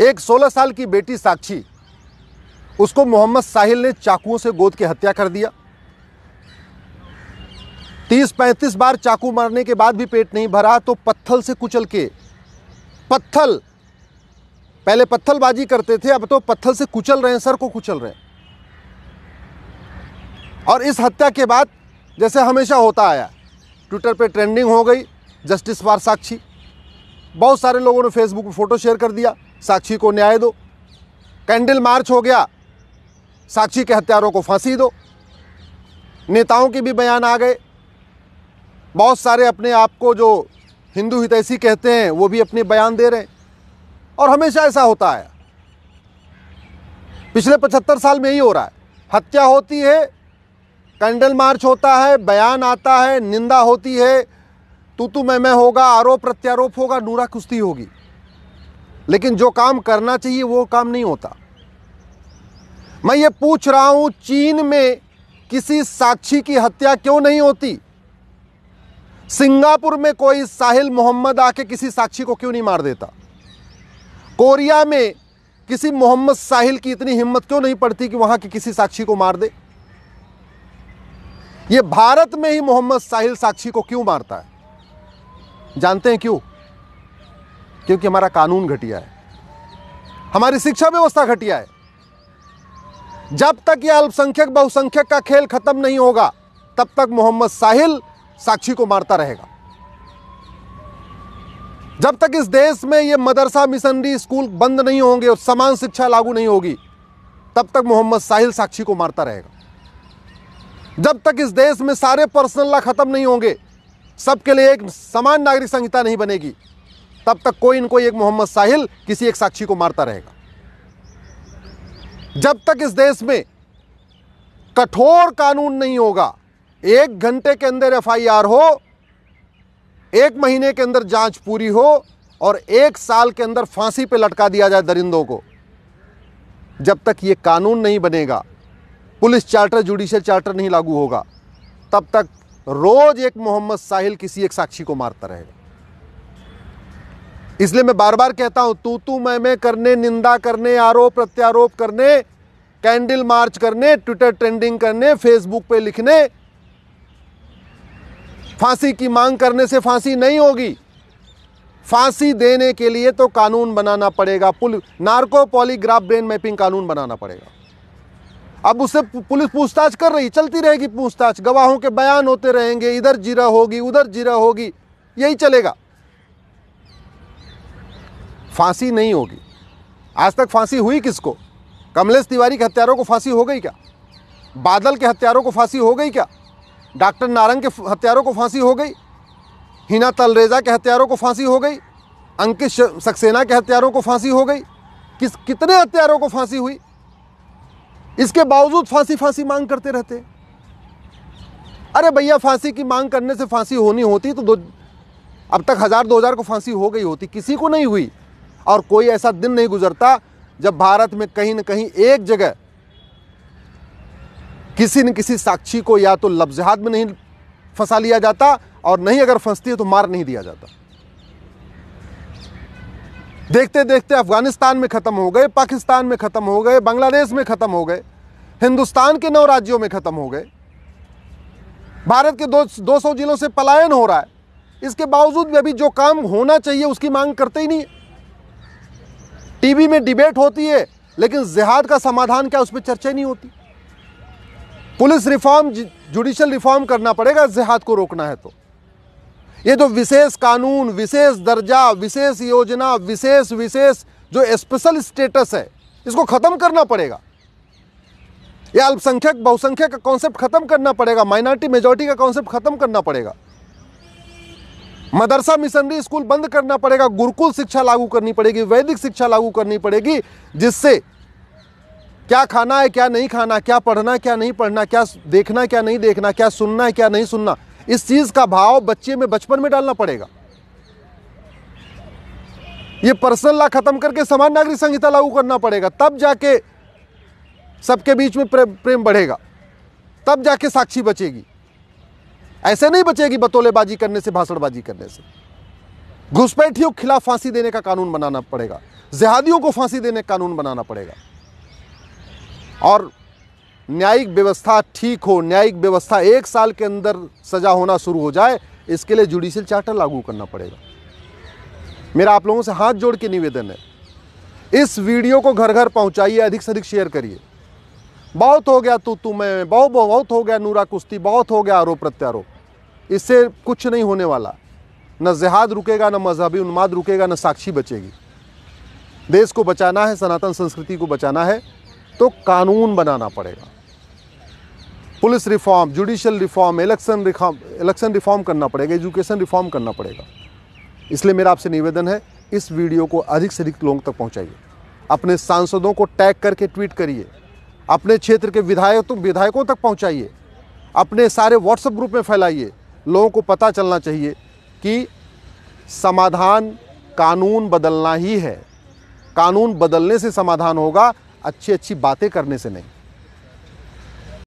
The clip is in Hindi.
एक 16 साल की बेटी साक्षी उसको मोहम्मद साहिल ने चाकुओं से गोद के हत्या कर दिया तीस पैंतीस बार चाकू मारने के बाद भी पेट नहीं भरा तो पत्थल से कुचल के पत्थल पहले पत्थलबाजी करते थे अब तो पत्थल से कुचल रहे हैं सर को कुचल रहे हैं और इस हत्या के बाद जैसे हमेशा होता आया ट्विटर पे ट्रेंडिंग हो गई जस्टिस वार साक्षी बहुत सारे लोगों ने फेसबुक पर फोटो शेयर कर दिया साक्षी को न्याय दो कैंडल मार्च हो गया साक्षी के हत्यारों को फांसी दो नेताओं के भी बयान आ गए बहुत सारे अपने आप को जो हिंदू हितैषी कहते हैं वो भी अपने बयान दे रहे हैं और हमेशा ऐसा होता है पिछले पचहत्तर साल में ही हो रहा है हत्या होती है कैंडल मार्च होता है बयान आता है निंदा होती है तू तू मैं मैं होगा आरोप प्रत्यारोप होगा नूरा कुश्ती होगी लेकिन जो काम करना चाहिए वो काम नहीं होता मैं ये पूछ रहा हूं चीन में किसी साक्षी की हत्या क्यों नहीं होती सिंगापुर में कोई साहिल मोहम्मद आके किसी साक्षी को क्यों नहीं मार देता कोरिया में किसी मोहम्मद साहिल की इतनी हिम्मत क्यों नहीं पड़ती कि वहां की किसी साक्षी को मार दे ये भारत में ही मोहम्मद साहिल साक्षी को क्यों मारता है जानते हैं क्यों क्योंकि हमारा कानून घटिया है हमारी शिक्षा व्यवस्था घटिया है जब तक यह अल्पसंख्यक बहुसंख्यक का खेल खत्म नहीं होगा तब तक मोहम्मद साहिल साक्षी को मारता रहेगा जब तक इस देश में यह मदरसा मिशनरी स्कूल बंद नहीं होंगे और समान शिक्षा लागू नहीं होगी तब तक मोहम्मद साहिल साक्षी को मारता रहेगा जब तक इस देश में सारे पर्सनल लॉ खत्म नहीं होंगे सबके लिए एक समान नागरिक संहिता नहीं बनेगी तब तक कोई इनको एक मोहम्मद साहिल किसी एक साक्षी को मारता रहेगा जब तक इस देश में कठोर कानून नहीं होगा एक घंटे के अंदर एफआईआर हो एक महीने के अंदर जांच पूरी हो और एक साल के अंदर फांसी पे लटका दिया जाए दरिंदों को जब तक ये कानून नहीं बनेगा पुलिस चार्टर जुडिशियल चार्टर नहीं लागू होगा तब तक रोज़ एक मोहम्मद साहिल किसी एक साक्षी को मारता रहेगा इसलिए मैं बार बार कहता हूं तू तू मैं मैं करने निंदा करने आरोप प्रत्यारोप करने कैंडल मार्च करने ट्विटर ट्रेंडिंग करने फेसबुक पे लिखने फांसी की मांग करने से फांसी नहीं होगी फांसी देने के लिए तो कानून बनाना पड़ेगा पुल नार्को पॉलीग्राफ ब्रेन मैपिंग कानून बनाना पड़ेगा अब उससे पुलिस पूछताछ कर रही चलती रहेगी पूछताछ गवाहों के बयान होते रहेंगे इधर जिरा होगी उधर जिरह होगी यही चलेगा फांसी नहीं होगी आज तक फांसी हुई किसको कमलेश तिवारी के हत्यारों को फांसी हो गई क्या बादल के हत्यारों को फांसी हो गई क्या डॉक्टर नारंग के हत्यारों को फांसी हो गई हिना तलरेजा के हत्यारों को फांसी हो गई अंकित सक्सेना के हत्यारों को फांसी हो गई किस कितने हत्यारों को फांसी हुई इसके बावजूद फांसी फांसी मांग करते रहते अरे भैया फांसी की मांग करने से फांसी होनी होती तो दो अब तक हज़ार दो हज़ार को फांसी हो गई होती किसी को नहीं हुई और कोई ऐसा दिन नहीं गुजरता जब भारत में कहीं ना कहीं एक जगह किसी न किसी साक्षी को या तो लफ्जहात में नहीं फंसा लिया जाता और नहीं अगर फंसती है तो मार नहीं दिया जाता देखते देखते अफगानिस्तान में ख़त्म हो गए पाकिस्तान में ख़त्म हो गए बांग्लादेश में ख़त्म हो गए हिंदुस्तान के नौ राज्यों में ख़त्म हो गए भारत के दो दो सौ जिलों से पलायन हो रहा है इसके बावजूद भी अभी जो काम होना चाहिए उसकी मांग करते ही नहीं है टीवी में डिबेट होती है लेकिन जिहाद का समाधान क्या उस पर चर्चा नहीं होती पुलिस रिफॉर्म जुडिशल रिफॉर्म करना पड़ेगा जिहाद को रोकना है तो ये जो विशेष कानून विशेष दर्जा विशेष योजना विशेष विशेष जो स्पेशल स्टेटस है इसको ख़त्म करना पड़ेगा यह अल्पसंख्यक बहुसंख्यक का कॉन्सेप्ट ख़त्म करना पड़ेगा माइनॉरिटी मेजोरिटी का कॉन्सेप्ट ख़त्म करना पड़ेगा मदरसा मिशनरी स्कूल बंद करना पड़ेगा गुरुकुल शिक्षा लागू करनी पड़ेगी वैदिक शिक्षा लागू करनी पड़ेगी जिससे क्या खाना है क्या नहीं खाना क्या पढ़ना क्या नहीं पढ़ना क्या देखना क्या नहीं देखना क्या सुनना है क्या नहीं सुनना इस चीज़ का भाव बच्चे में बचपन में डालना पड़ेगा ये पर्सनल ला खत्म करके समान नागरिक संहिता लागू करना पड़ेगा तब जाके सबके बीच में प्रेम बढ़ेगा तब जाके साक्षी बचेगी ऐसे नहीं बचेगी बतौलेबाजी करने से भाषणबाजी करने से घुसपैठियों के खिलाफ फांसी देने का कानून बनाना पड़ेगा जिहादियों को फांसी देने का कानून बनाना पड़ेगा और न्यायिक व्यवस्था ठीक हो न्यायिक व्यवस्था एक साल के अंदर सजा होना शुरू हो जाए इसके लिए जुडिशियल चार्टर लागू करना पड़ेगा मेरा आप लोगों से हाथ जोड़ के निवेदन है इस वीडियो को घर घर पहुंचाइए अधिक से अधिक शेयर करिए बहुत हो गया तू तू मैं बहुत बहुत हो गया नूरा कुश्ती बहुत हो गया आरोप प्रत्यारोप इससे कुछ नहीं होने वाला न जिहाद रुकेगा न मजहबी उन्माद रुकेगा न साक्षी बचेगी देश को बचाना है सनातन संस्कृति को बचाना है तो कानून बनाना पड़ेगा police reform judicial reform election reform election reform करना पड़ेगा एजुकेशन रिफॉर्म करना पड़ेगा इसलिए मेरा आपसे निवेदन है इस वीडियो को अधिक से अधिक लोगों तक पहुंचाइए अपने सांसदों को टैग करके ट्वीट करिए अपने क्षेत्र के विधायक तो विधायकों तक पहुँचाइए अपने सारे व्हाट्सएप ग्रुप में फैलाइए लोगों को पता चलना चाहिए कि समाधान कानून बदलना ही है कानून बदलने से समाधान होगा अच्छी अच्छी बातें करने से नहीं